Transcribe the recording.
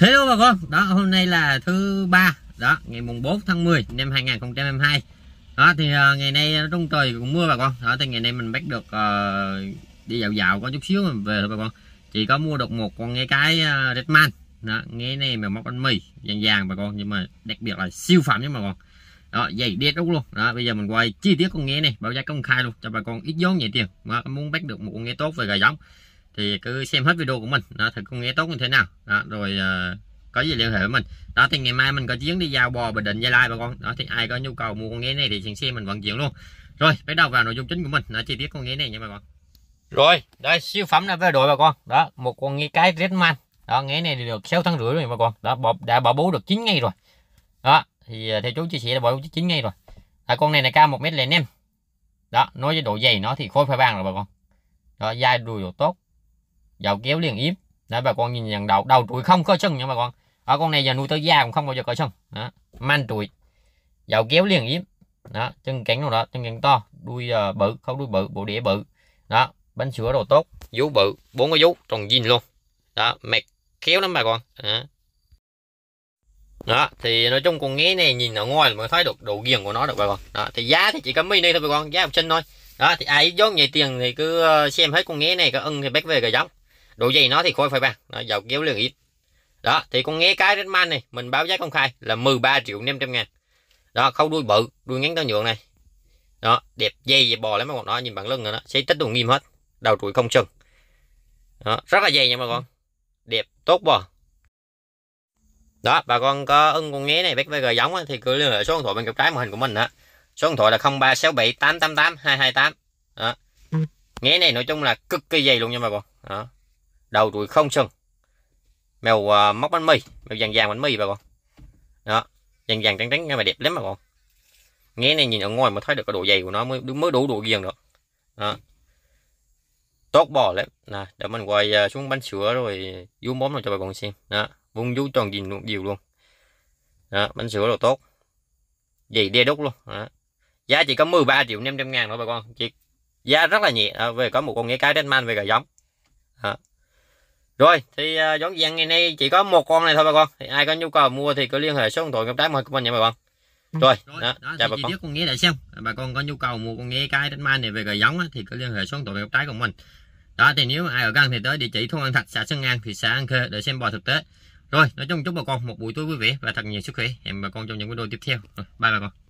Hello bà con, đó hôm nay là thứ ba, đó ngày mùng 4 tháng 10 năm 2022. Đó thì uh, ngày nay ờ, nó trong trời cũng mưa bà con. Đó thì ngày nay mình bắt được uh, đi dạo dạo có chút xíu mình về thôi bà con. Chỉ có mua được một con nghe cái uh, Redman. Đó, nghe này mà móc bánh mì vàng vàng bà con nhưng mà đặc biệt là siêu phẩm nha bà con. Đó, dày đét đúng luôn. Đó, bây giờ mình quay chi tiết con nghe này, báo giá công khai luôn cho bà con ít vốn nhẹ tiền. Mà muốn bắt được một con nghe tốt về gà giống thì cứ xem hết video của mình đó, thử công nghe tốt như thế nào đó, rồi uh, có gì liên hệ với mình đó thì ngày mai mình có chuyến đi giao bò bình định gia lai bà con đó thì ai có nhu cầu mua con nghe này thì xin xem mình vận chuyển luôn rồi bắt đầu vào nội dung chính của mình là chi tiết con nghe này nha bà con rồi đây siêu phẩm đã về đội bà con đó một con nghe cái red man đó nghé này được 6 tháng rưỡi rồi bà con đó bọc đã bỏ bú được 9 ngày rồi đó thì ờ, theo chú chia sẻ là bỏ bú 9 ngày rồi à, con này là cao một mét lẻ em đó nói với độ dày nó thì khối phải bàn rồi bà con đó dai đùi tốt dầu kéo liền yếm đấy bà con nhìn nhận đầu đầu trụi không có sưng nha bà con ở con này giờ nuôi tới da cũng không bao giờ có sưng đó man trụi dầu kéo liền yếm đó chân cánh nào đó chân cánh to đuôi uh, bự không đuôi bự bộ đĩa bự đó bánh sữa đồ tốt vú bự bốn cái vú tròn zin luôn đó mẹ kéo lắm bà con đó. đó thì nói chung con nghe này nhìn ở ngoài mới thấy được độ ghiền của nó được bà con đó thì giá thì chỉ có mini thôi bà con giá học sinh thôi đó thì ai giống về tiền thì cứ ờ, xem hết con nghe này có ưng thì bác về cái giống độ dày nó thì khối phải bằng nó dầu kéo lượng ít đó thì con nghe cái Redman này mình báo giá công khai là 13 triệu 500 ngàn đó khâu đuôi bự đuôi ngắn tao nhượng này đó đẹp dây dẹp bò lắm mấy con nhìn bằng lưng rồi đó xây tích đồ nghiêm hết đầu trụi không sừng đó, rất là dày nha bà con đẹp tốt bò đó bà con có ưng con nghé này bắt với gờ giống á, thì cứ liên hệ số điện thoại bên cặp trái màn hình của mình á số điện thoại là 0367 888 228 đó nghé này nói chung là cực kỳ dày luôn nha bà con đó đầu đuôi không sừng mèo uh, móc bánh mì mèo vàng vàng bánh mì bà con đó vàng vàng trắng trắng mà đẹp lắm bà con nghe này nhìn ở ngoài mà thấy được cái độ dày của nó mới mới đủ độ giềng được đó tốt bò lắm nè để mình quay à, xuống bánh sữa rồi vú móm cho bà con xem đó vung vú tròn gìn luôn nhiều luôn đó bánh sữa là tốt dày đê đúc luôn đó. giá chỉ có 13 triệu 500 ngàn thôi bà con chỉ giá rất là nhẹ đó, về có một con nghe cái đến man về gà giống đó rồi thì à, giống dón dạng ngày nay chỉ có một con này thôi bà con thì ai có nhu cầu mua thì cứ liên hệ số điện thoại công trái mời của mình nha bà con ừ. rồi, rồi đó, đó chào bà con con nghe đã xem bà con có nhu cầu mua con nghe cái đánh mai này về gà giống thì cứ liên hệ số điện thoại công trái của mình đó thì nếu ai ở gần thì tới địa chỉ thôn An Thạch xã Sơn An thị xã An Khê để xem bò thực tế rồi nói chung chúc bà con một buổi tối vui vẻ và thật nhiều sức khỏe hẹn bà con trong những video tiếp theo bye bà con